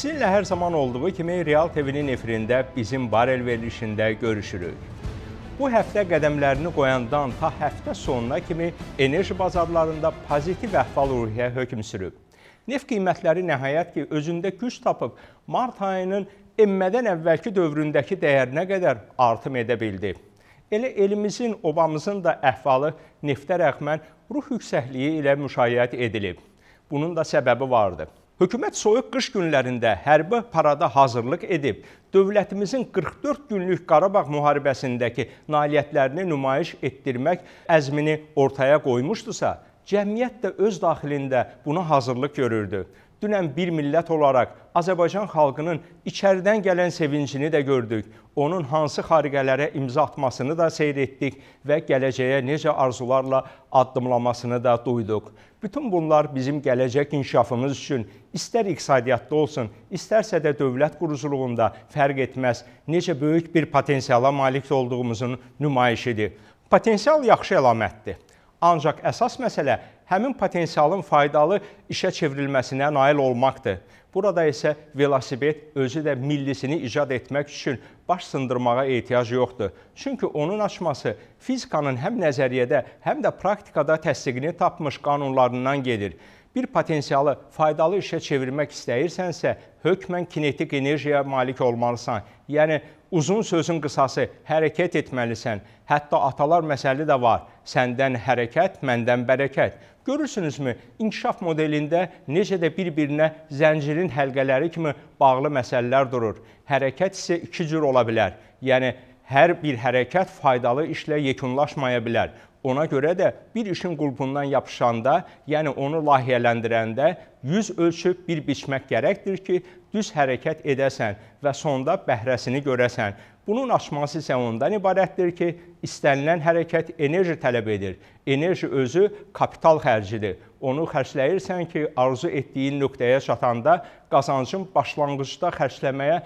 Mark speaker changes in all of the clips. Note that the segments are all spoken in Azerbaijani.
Speaker 1: Sizinlə hər zaman olduğu kimi Real TV-nin efirində bizim barel verilişində görüşürük. Bu həftə qədəmlərini qoyandan ta həftə sonuna kimi enerji bazarlarında pozitiv əhval-ruhiyyə hökm sürüb. Neft qiymətləri nəhayət ki, özündə güc tapıb mart ayının emmədən əvvəlki dövründəki dəyərinə qədər artım edə bildi. Elə elimizin, obamızın da əhvalı neftə rəxmən ruh yüksəkliyi ilə müşayiət edilib. Bunun da səbəbi vardır. Hökumət soyuq qış günlərində hərbi parada hazırlıq edib. Dövlətimizin 44 günlük Qarabağ müharibəsindəki nailiyyətlərini nümayiş etdirmək əzmini ortaya qoymuşdusa, cəmiyyət də öz daxilində buna hazırlıq görürdü. Dünən bir millət olaraq Azərbaycan xalqının içəridən gələn sevincini də gördük. Onun hansı xariqələrə imza atmasını da seyr etdik və gələcəyə necə arzularla addımlamasını da duyduq. Bütün bunlar bizim gələcək inkişafımız üçün istər iqtisadiyyatda olsun, istərsə də dövlət quruculuğunda fərq etməz, necə böyük bir potensiala malik olduğumuzun nümayişidir. Potensial yaxşı əlamətdir. Ancaq əsas məsələ həmin potensialın faydalı işə çevrilməsinə nail olmaqdır. Burada isə velosiped özü də millisini icad etmək üçün baş sındırmağa ehtiyac yoxdur. Çünki onun açması fizikanın həm nəzəriyyədə, həm də praktikada təsdiqini tapmış qanunlarından gedir. Bir potensialı faydalı işə çevirmək istəyirsənsə, hökmən kinetik enerjiyə malik olmalısan. Yəni uzun sözün qısası hərəkət etməlisən. Hətta atalar məsəli də var. Səndən hərəkət, məndən bərəkət. Görürsünüzmü, inkişaf modelində necə də bir-birinə zəncirin həlqələri kimi bağlı məsələlər durur. Hərəkət isə iki cür ola bilər. Yəni hər bir hərəkət faydalı işlə yekunlaşmaya bilər. Ona görə də bir işin qulpundan yapışanda, yəni onu layihələndirəndə yüz ölçüb bir biçmək gərəkdir ki, düz hərəkət edəsən və sonda bəhrəsini görəsən. Bunun aşması isə ondan ibarətdir ki, istənilən hərəkət enerji tələb edir. Enerji özü kapital xərcidir. Onu xərcləyirsən ki, arzu etdiyin nöqtəyə çatanda qazancın başlanğıcda xərcləməyə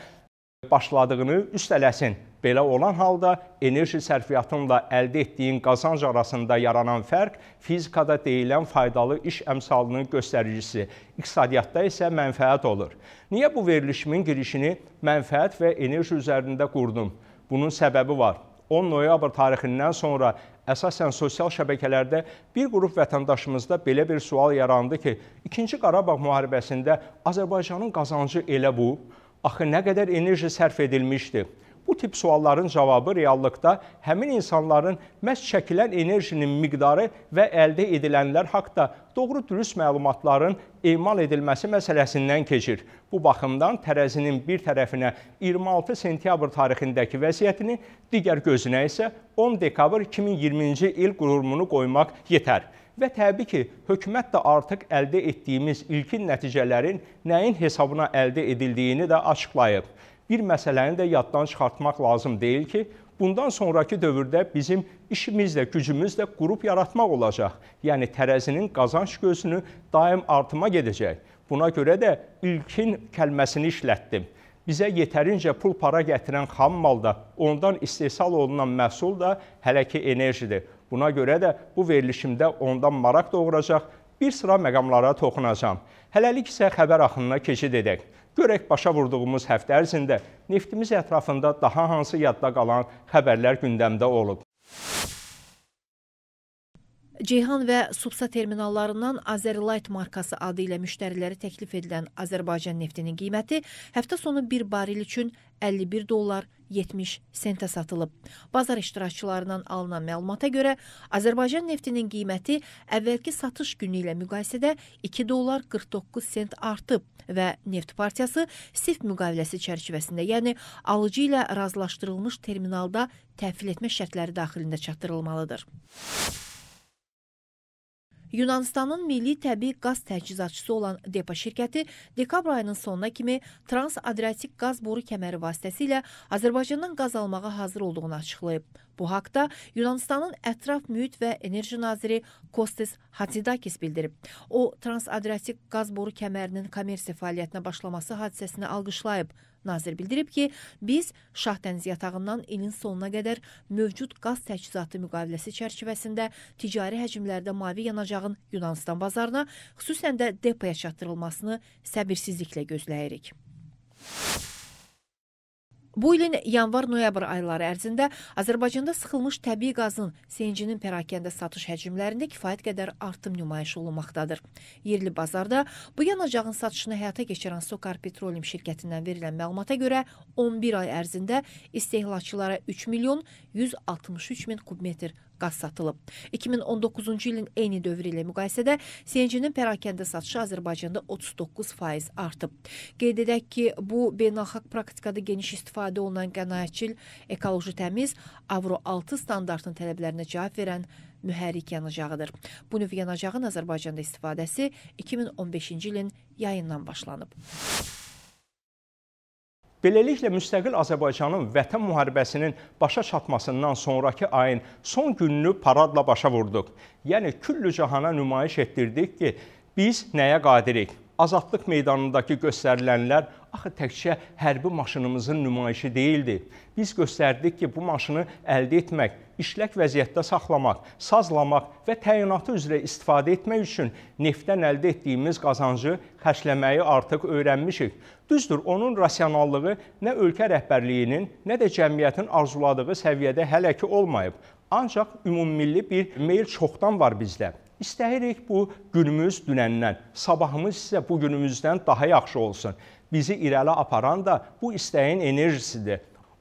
Speaker 1: başladığını üstələsin. Belə olan halda enerji sərfiyyatınla əldə etdiyin qazanc arasında yaranan fərq fizikada deyilən faydalı iş əmsalının göstəricisi, iqtisadiyyatda isə mənfəət olur. Niyə bu verilişimin girişini mənfəət və enerji üzərində qurdum? Bunun səbəbi var. 10 noyabr tarixindən sonra əsasən sosial şəbəkələrdə bir qrup vətəndaşımızda belə bir sual yarandı ki, 2-ci Qarabağ müharibəsində Azərbaycanın qazancı elə bu, axı nə qədər enerji sərf edilmişdi. Bu tip sualların cavabı reallıqda həmin insanların məhz çəkilən enerjinin miqdarı və əldə edilənlər haqqda doğru-dürüst məlumatların emal edilməsi məsələsindən keçir. Bu baxımdan tərəzinin bir tərəfinə 26 sentyabr tarixindəki vəziyyətini, digər gözünə isə 10 dekabr 2020-ci il qurumunu qoymaq yetər və təbii ki, hökumət də artıq əldə etdiyimiz ilkin nəticələrin nəyin hesabına əldə edildiyini də açıqlayıb bir məsələni də yaddan çıxartmaq lazım deyil ki, bundan sonrakı dövrdə bizim işimiz də, gücümüz də qrup yaratmaq olacaq. Yəni tərəzinin qazanc gözünü daim artıma gedəcək. Buna görə də ilkin kəlməsini işlətdim. Bizə yetərincə pul para gətirən xam mal da, ondan istehsal olunan məhsul da hələ ki enerjidir. Buna görə də bu verilişimdə ondan maraq doğuracaq bir sıra məqamlara toxunacağam. Hələlik isə xəbər axınına keçid edək. Görək başa vurduğumuz həftə ərzində neftimiz ətrafında daha hansı yadda qalan xəbərlər gündəmdə olub.
Speaker 2: Ceyhan və Subsa terminallarından Azerlight markası adı ilə müştərilərə təklif edilən Azərbaycan neftinin qiyməti həftə sonu 1 baril üçün 51 dollar 70 sentə satılıb. Bazar iştirakçılarından alınan məlumata görə Azərbaycan neftinin qiyməti əvvəlki satış günü ilə müqayisədə 2 dollar 49 sent artıb və Neft Partiyası SIF müqaviləsi çərçivəsində, yəni alıcı ilə razılaşdırılmış terminalda təhvil etmə şərtləri daxilində çatdırılmalıdır. Yunanıstanın milli təbii qaz təchizatçısı olan DEPA şirkəti dekabr ayının sonuna kimi Trans-Adriatik qaz boru kəməri vasitəsilə Azərbaycandan qaz almağa hazır olduğunu açıqlayıb. Bu haqda Yunanıstanın ətraf mühit və enerji naziri Kostis Hatzidakis bildirib. O, Trans-Adriatik qaz boru kəmərinin kommersiya fəaliyyətinə başlaması hadisəsini alqışlayıb. Nazir bildirib ki, biz Şah dəniz yatağından ilin sonuna qədər mövcud qaz təchizatı müqaviləsi çərçivəsində ticari həcmlərdə mavi yanacağın Yunanıstan bazarına, xüsusən də depoya çatdırılmasını səbirsizliklə gözləyirik. Bu ilin yanvar-noyabr ayları ərzində Azərbaycanda sıxılmış təbii qazın seyincinin pərakəndə satış həcmlərində kifayət qədər artım nümayiş olunmaqdadır. Yerli bazarda bu yanacağın satışını həyata keçirən Sokar Petroleum şirkətindən verilən məlumata görə 11 ay ərzində istehlakçılara 3 milyon 163 min kubmetr qaz satılıb. 2019-cu ilin eyni dövrü ilə müqayisədə CNG-nin pərakəndə satışı Azərbaycanda 39% artıb. Qeyd edək ki, bu beynəlxalq praktikada geniş istifadə olunan qənaətçil, ekoloji təmiz Avro 6 standartının tələblərinə cavab verən mühərrik yanacağıdır. Bu növ yanacağın Azərbaycanda istifadəsi 2015-ci ilin yayından başlanıb.
Speaker 1: Beləliklə, müstəqil Azərbaycanın Vətən müharibəsinin başa çatmasından sonrakı ayın son gününü paradla başa vurduq. Yəni, küllü cahana nümayiş etdirdik ki, biz nəyə qadirik? Azadlıq meydanındakı göstərilənlər axı təkcə hərbi maşınımızın nümayişi deyildi. Biz göstərdik ki, bu maşını əldə etmək, işlək vəziyyətdə saxlamaq, sazlamaq və təyinatı üzrə istifadə etmək üçün neftdən əldə etdiyimiz qazancı xərcləməyi artıq öyrənmişik. Düzdür, onun rasionallığı nə ölkə rəhbərliyinin, nə də cəmiyyətin arzuladığı səviyyədə hələ ki olmayıb. Ancaq ümummilli bir meyl çoxdan var bizdə. İstəyirik bu günümüz dünəndən, sabahımız isə bu günümüzdən daha yaxşı olsun. Bizi irəli aparan da bu istəyin enerjisidir.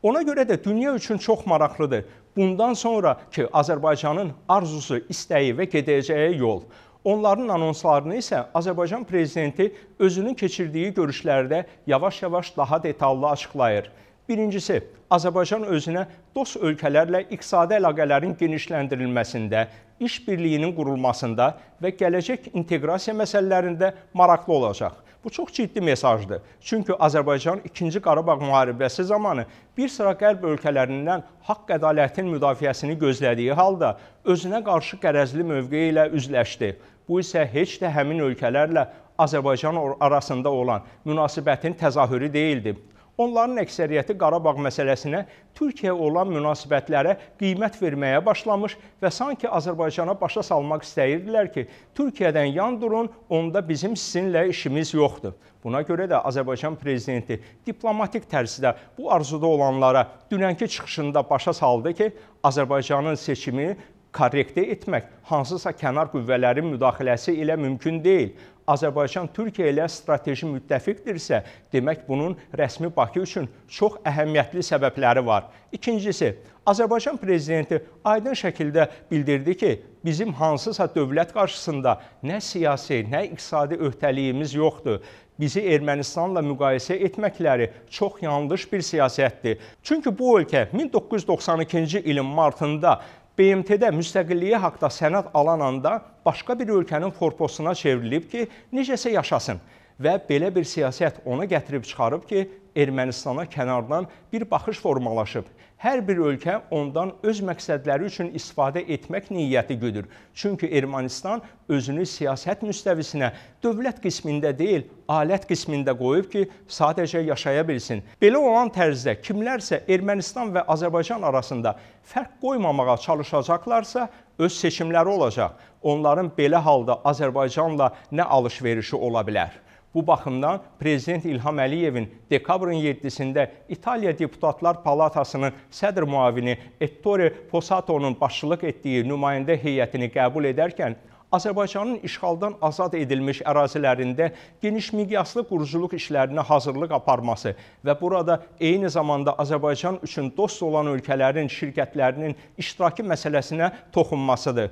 Speaker 1: Ona görə də dünya üçün çox maraqlıdır. Bundan sonra ki, Azərbaycanın arzusu, istəyi və gedəcəyi yol. Onların anonslarını isə Azərbaycan prezidenti özünün keçirdiyi görüşlərdə yavaş-yavaş daha detallı açıqlayır. Birincisi, Azərbaycan özünə dost ölkələrlə iqtisadi əlaqələrin genişləndirilməsində, iş birliyinin qurulmasında və gələcək inteqrasiya məsələlərində maraqlı olacaq. Bu çox ciddi mesajdır. Çünki Azərbaycan 2-ci Qarabağ müharibəsi zamanı bir sıra qərb ölkələrindən haqq ədalətin müdafiəsini gözlədiyi halda özünə qarşı qərəzli mövqe ilə üzləşdi. Bu isə heç də həmin ölkələrlə Azərbaycan arasında olan münasibətin təzahürü deyildi. Onların əksəriyyəti Qarabağ məsələsinə Türkiyəyə olan münasibətlərə qiymət verməyə başlamış və sanki Azərbaycana başa salmaq istəyirdilər ki, Türkiyədən yan durun, onda bizim sizinlə işimiz yoxdur. Buna görə də Azərbaycan prezidenti diplomatik tərzdə bu arzuda olanlara dünənki çıxışında başa saldı ki, Azərbaycanın seçimi korrekte etmək hansısa kənar qüvvələrin müdaxiləsi ilə mümkün deyil. Azərbaycan Türkiyə ilə strateji müttəfiqdirsə, demək bunun rəsmi Bakı üçün çox əhəmiyyətli səbəbləri var. İkincisi, Azərbaycan prezidenti aydın şəkildə bildirdi ki, bizim hansısa dövlət qarşısında nə siyasi, nə iqtisadi öhdəliyimiz yoxdur. Bizi Ermənistanla müqayisə etməkləri çox yanlış bir siyasətdir. Çünki bu ölkə 1992-ci ilin martında BMT-də müstəqilliyi haqda sənəd alan anda başqa bir ölkənin forposuna çevrilib ki, necəsə yaşasın və belə bir siyasət onu gətirib çıxarıb ki, Ermənistana kənardan bir baxış formalaşıb. Hər bir ölkə ondan öz məqsədləri üçün istifadə etmək niyyəti güdür. Çünki Ermənistan özünü siyasət müstəvisinə dövlət qismində deyil, alət qismində qoyub ki, sadəcə yaşaya bilsin. Belə olan tərzdə kimlərsə Ermənistan və Azərbaycan arasında fərq qoymamağa çalışacaqlarsa, öz seçimləri olacaq. Onların belə halda Azərbaycanla nə alış-verişi ola bilər? Bu baxımdan prezident İlham Əliyevin dekabrın 7-də İtaliya Deputatlar Palatasının sədr müavini Ettore Posato'nun başçılıq etdiyi nümayəndə heyətini qəbul edərkən Azərbaycanın işğaldan azad edilmiş ərazilərində geniş miqyaslı quruculuq işlərinə hazırlıq aparması və burada eyni zamanda Azərbaycan üçün dost olan ölkələrin şirkətlərinin iştiraki məsələsinə toxunmasıdır.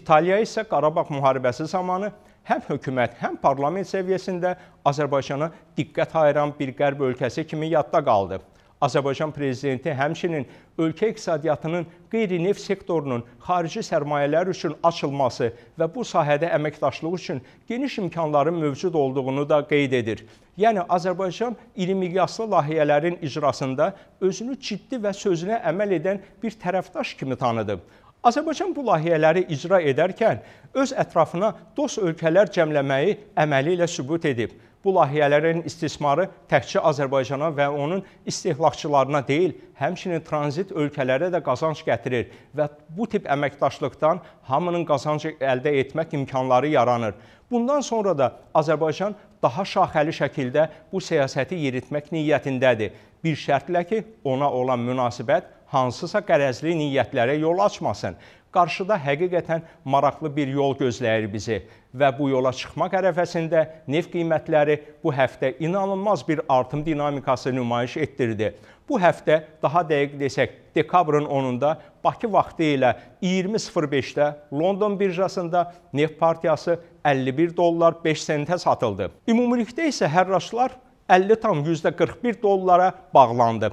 Speaker 1: İtaliya isə Qarabağ müharibəsi zamanı həm hökumət, həm parlament səviyyəsində Azərbaycana diqqət ayıran bir qərb ölkəsi kimi yadda qaldı. Azərbaycan prezidenti həmçinin ölkə iqtisadiyyatının qeyri-neft sektorunun xarici sərmayələr üçün açılması və bu sahədə əməkdaşlıq üçün geniş imkanların mövcud olduğunu da qeyd edir. Yəni Azərbaycan iri miqyaslı layihələrin icrasında özünü ciddi və sözünə əməl edən bir tərəfdaş kimi tanıdı. Azərbaycan bu layihələri icra edərkən öz ətrafına dost ölkələr cəmləməyi əməli ilə sübut edib. Bu layihələrin istismarı təkcə Azərbaycana və onun istehlakçılarına deyil, həmçinin tranzit ölkələrə də qazanc gətirir və bu tip əməkdaşlıqdan hamının qazancı əldə etmək imkanları yaranır. Bundan sonra da Azərbaycan daha şaxəli şəkildə bu siyasəti yeritmək niyyətindədir. Bir şərtlə ki, ona olan münasibət hansısa qərəzli niyyətlərə yol açmasın. Qarşıda həqiqətən maraqlı bir yol gözləyir bizi və bu yola çıxmaq ərəfəsində neft qiymətləri bu həftə inanılmaz bir artım dinamikası nümayiş etdirdi. Bu həftə daha dəqiq desək, dekabrın 10-da Bakı vaxtı ilə 20.05-də London birjasında neft partiyası 51 dollar 5 sentə satıldı. Ümumilikdə isə hərraçlar 50,41 dollara bağlandı.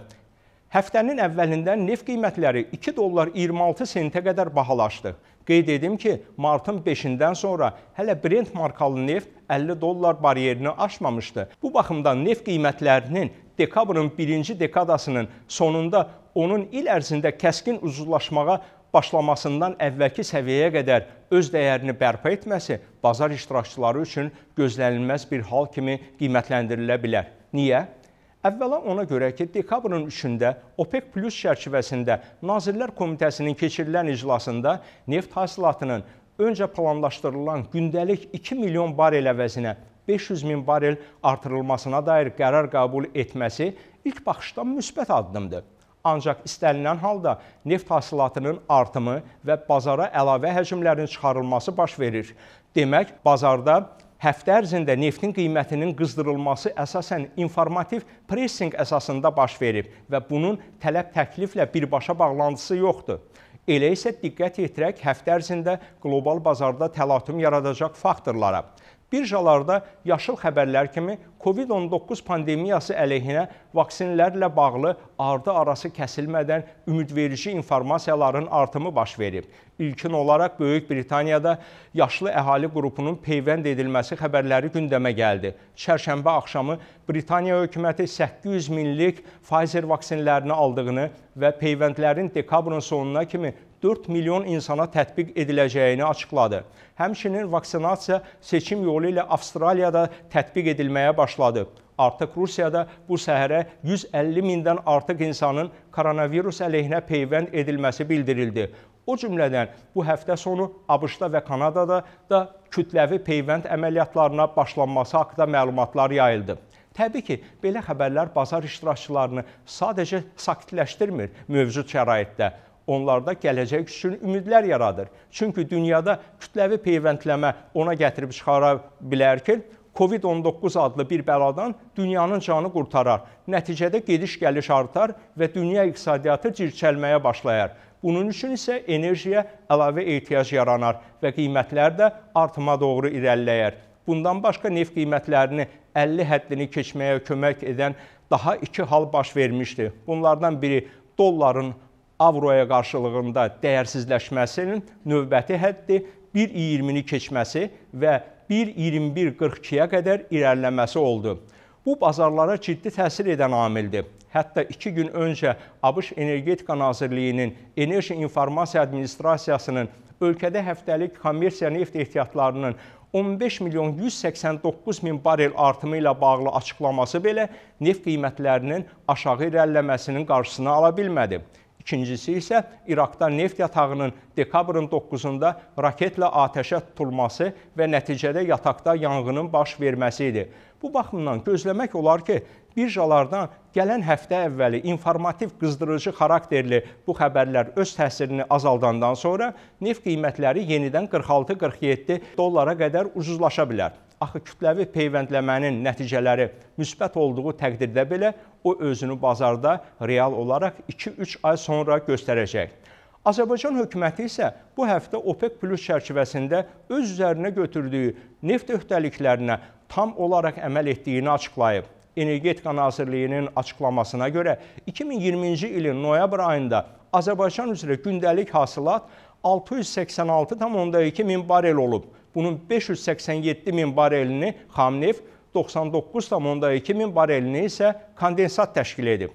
Speaker 1: Həftənin əvvəlində neft qiymətləri 2 dollar 26 sentə qədər bahalaşdı. Qeyd edim ki, martın 5-dən sonra hələ Brent markalı neft 50 dollar bariyerini aşmamışdı. Bu baxımdan neft qiymətlərinin dekabrın 1-ci dekadasının sonunda onun il ərzində kəskin uzunlaşmağa başlamasından əvvəlki səviyyəyə qədər öz dəyərini bərpa etməsi bazar iştirakçıları üçün gözlənilməz bir hal kimi qiymətləndirilə bilər. Niyə? Əvvəla ona görə ki, dekabrın 3-də OPEC Plus çərçivəsində Nazirlər Komitəsinin keçirilən iclasında neft hasilatının öncə planlaşdırılan gündəlik 2 milyon barel əvəzinə 500 min barel artırılmasına dair qərar qəbul etməsi ilk baxışdan müsbət addımdır. Ancaq istənilən halda neft hasilatının artımı və bazara əlavə həcmlərinin çıxarılması baş verir. Demək, bazarda həftə ərzində neftin qiymətinin qızdırılması əsasən informativ pressing əsasında baş verib və bunun tələb-təkliflə birbaşa bağlantısı yoxdur. Elə isə diqqət yetirək həftə ərzində qlobal bazarda təlatüm yaradacaq faktorlara. Birjalarda yaşıl xəbərlər kimi COVID-19 pandemiyası əleyhinə vaksinlərlə bağlı ardı arası kəsilmədən ümidverici informasiyaların artımı baş verib. İlkin olaraq Böyük Britaniyada yaşlı əhali qrupunun peyvənd edilməsi xəbərləri gündəmə gəldi. Çərşənbə axşamı Britaniya hökuməti 800 minlik Pfizer vaksinlərini aldığını və peyvəndlərin dekabrın sonuna kimi 4 milyon insana tətbiq ediləcəyini açıqladı. Həmçinin vaksinasiya seçim yolu ilə Avstraliyada tətbiq edilməyə başladı. Artıq Rusiyada bu səhərə 150 mindən artıq insanın koronavirus əleyhinə peyvənd edilməsi bildirildi. O cümlədən bu həftə sonu ABŞ-da və Kanadada da kütləvi peyvənd əməliyyatlarına başlanması haqqında məlumatlar yayıldı. Təbii ki, belə xəbərlər bazar iştirakçılarını sadəcə sakitləşdirmir mövcud şəraitdə onlarda gələcək üçün ümidlər yaradır. Çünki dünyada kütləvi peyvəndləmə ona gətirib çıxara bilər ki, COVID-19 adlı bir bəladan dünyanın canı qurtarar. Nəticədə gediş-gəliş artar və dünya iqtisadiyyatı cirçəlməyə başlayar. Bunun üçün isə enerjiyə əlavə ehtiyac yaranar və qiymətlər də artıma doğru irəliləyər. Bundan başqa neft qiymətlərini 50 həddini keçməyə kömək edən daha iki hal baş vermişdi. Bunlardan biri dolların avroya qarşılığında dəyərsizləşməsinin növbəti həddi 1.20-ni keçməsi və 1.21-42-yə qədər irəliləməsi oldu. Bu bazarlara ciddi təsir edən amildir. Hətta 2 gün öncə ABŞ Energetika Nazirliyinin Enerji İnformasiya Administrasiyasının ölkədə həftəlik kommersiya neft ehtiyatlarının 15 milyon 189 min barel artımı ilə bağlı açıqlaması belə neft qiymətlərinin aşağı irəliləməsinin qarşısını ala bilmədi. İkincisi isə İraqda neft yatağının dekabrın 9-da raketlə atəşə tutulması və nəticədə yataqda yanğının baş verməsi idi. Bu baxımdan gözləmək olar ki, birjalardan gələn həftə əvvəli informativ qızdırıcı xarakterli bu xəbərlər öz təsirini azaldandan sonra neft qiymətləri yenidən 46-47 dollara qədər ucuzlaşa bilər. Axı kütləvi peyvəndləmənin nəticələri müsbət olduğu təqdirdə belə o özünü bazarda real olaraq 2-3 ay sonra göstərəcək. Azərbaycan hökuməti isə bu həftə OPEC Plus çərçivəsində öz üzərinə götürdüyü neft öhdəliklərinə tam olaraq əməl etdiyini açıqlayıb. Energetika Nazirliyinin açıqlamasına görə 2020-ci ilin noyabr ayında Azərbaycan üzrə gündəlik hasılat 686,2 min barel olub. Bunun 587 min barelini xam neft, 99,2 min barelini isə kondensat təşkil edib.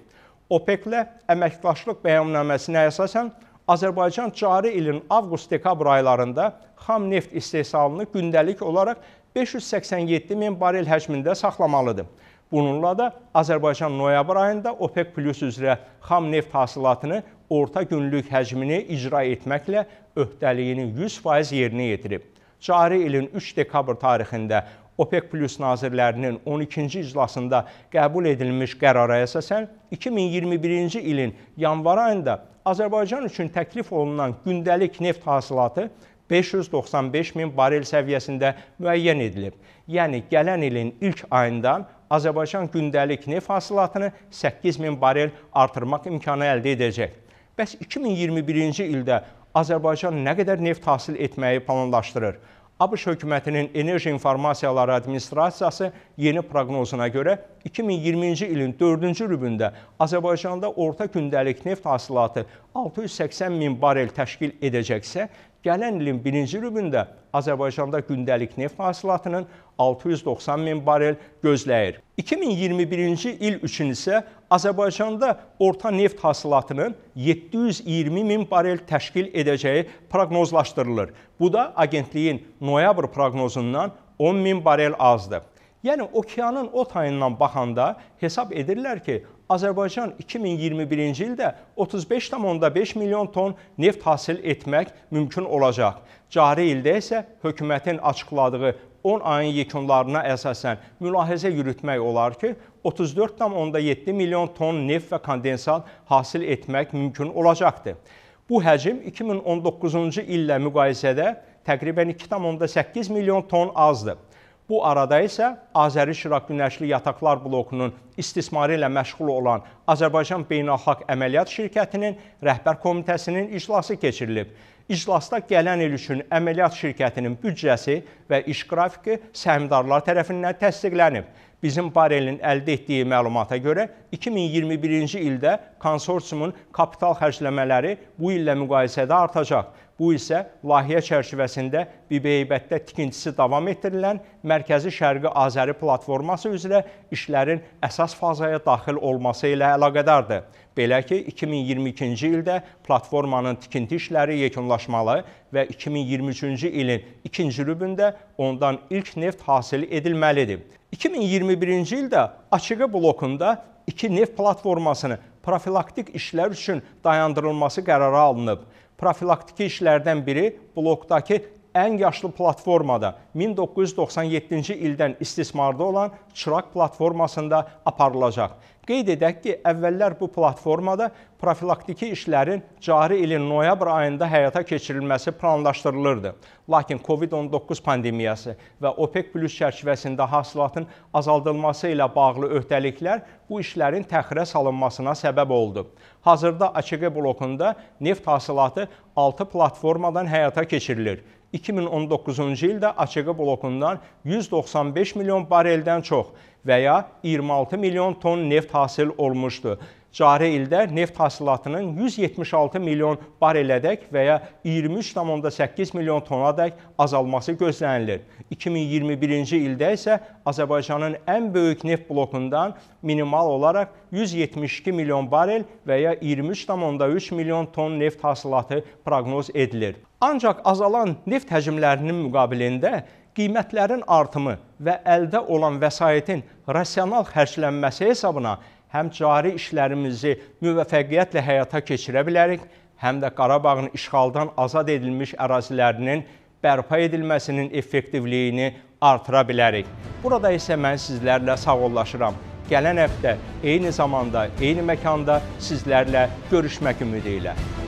Speaker 1: OPEC-lə əməkdaşlıq bəyannaməsinə əsasən Azərbaycan cari ilin avqust-dekabr aylarında xam neft istehsalını gündəlik olaraq 587 min barel həcmində saxlamalıdır. Bununla da Azərbaycan noyabr ayında OPEC Plus üzrə xam neft hasilatını orta günlük həcmini icra etməklə öhdəliyini 100% yerinə yetirib. Cari ilin 3 dekabr tarixində OPEC Plus nazirlərinin 12-ci iclasında qəbul edilmiş qərara əsasən 2021-ci ilin yanvar ayında Azərbaycan üçün təklif olunan gündəlik neft hasilatı 595 min barel səviyyəsində müəyyən edilib. Yəni gələn ilin ilk ayından Azərbaycan gündəlik neft hasilatını 8 min barel artırmaq imkanı əldə edəcək. Bəs 2021-ci ildə Azərbaycan nə qədər neft hasil etməyi planlaşdırır? ABŞ hökumətinin Enerji İnformasiyaları Administrasiyası yeni proqnozuna görə 2020-ci ilin 4-cü rübündə Azərbaycanda orta gündəlik neft hasilatı 680 min barel təşkil edəcəksə, Gələn ilin birinci rübündə Azərbaycanda gündəlik neft hasilatının 690 min barel gözləyir. 2021-ci il üçün isə Azərbaycanda orta neft hasilatının 720 min barel təşkil edəcəyi proqnozlaşdırılır. Bu da agentliyin noyabr proqnozundan 10 min barel azdır. Yəni okeanın o tayından baxanda hesab edirlər ki, Azərbaycan 2021-ci ildə 35,5 milyon ton neft hasil etmək mümkün olacaq. Cari ildə isə hökumətin açıqladığı 10 ayın yekunlarına əsasən mülahizə yürütmək olar ki, 34,7 milyon ton neft və kondensat hasil etmək mümkün olacaqdır. Bu həcm 2019-cu illə müqayisədə təqribən 2,8 milyon ton azdır. Bu arada isə Azəri Şiraq Günəşli Yataqlar blokunun istismarı ilə məşğul olan Azərbaycan Beynəlxalq Əməliyyat Şirkətinin rəhbər komitəsinin iclası keçirilib. İclasda gələn il üçün əməliyyat şirkətinin büdcəsi və iş qrafiki səhmdarlar tərəfindən təsdiqlənib. Bizim barelin əldə etdiyi məlumata görə 2021-ci ildə konsorsiumun kapital xərcləmələri bu illə müqayisədə artacaq. Bu isə layihə çərçivəsində Bibeheybətdə tikintisi davam etdirilən Mərkəzi Şərqi Azəri platforması üzrə işlərin əsas fazaya daxil olması ilə əlaqədardır. Belə ki, 2022-ci ildə platformanın tikinti işləri yekunlaşmalı və 2023-cü ilin ikinci rübündə ondan ilk neft hasil edilməlidir. 2021-ci ildə Açıqı blokunda iki neft platformasını profilaktik işlər üçün dayandırılması qərara alınıb profilaktiki işlərdən biri blokdakı ən yaşlı platformada 1997-ci ildən istismarda olan Çıraq platformasında aparılacaq. Qeyd edək ki, əvvəllər bu platformada profilaktiki işlərin cari ilin noyabr ayında həyata keçirilməsi planlaşdırılırdı. Lakin COVID-19 pandemiyası və OPEC Plus çərçivəsində hasilatın azaldılması ilə bağlı öhdəliklər bu işlərin təxirə salınmasına səbəb oldu. Hazırda AÇG blokunda neft hasilatı 6 platformadan həyata keçirilir. 2019-cu ildə AÇQ blokundan 195 milyon bareldən çox və ya 26 milyon ton neft hasil olmuşdu. Cari ildə neft hasilatının 176 milyon barelədək və ya 23,8 milyon tonadək azalması gözlənilir. 2021-ci ildə isə Azərbaycanın ən böyük neft blokundan minimal olaraq 172 milyon barel və ya 23,3 milyon ton neft hasilatı proqnoz edilir. Ancaq azalan neft həcmlərinin müqabilində qiymətlərin artımı və əldə olan vəsaitin rasional xərclənməsi hesabına həm cari işlərimizi müvəffəqiyyətlə həyata keçirə bilərik, həm də Qarabağın işğaldan azad edilmiş ərazilərinin bərpa edilməsinin effektivliyini artıra bilərik. Burada isə mən sizlərlə sağollaşıram. Gələn həftə eyni zamanda, eyni məkanda sizlərlə görüşmək ümidi ilə.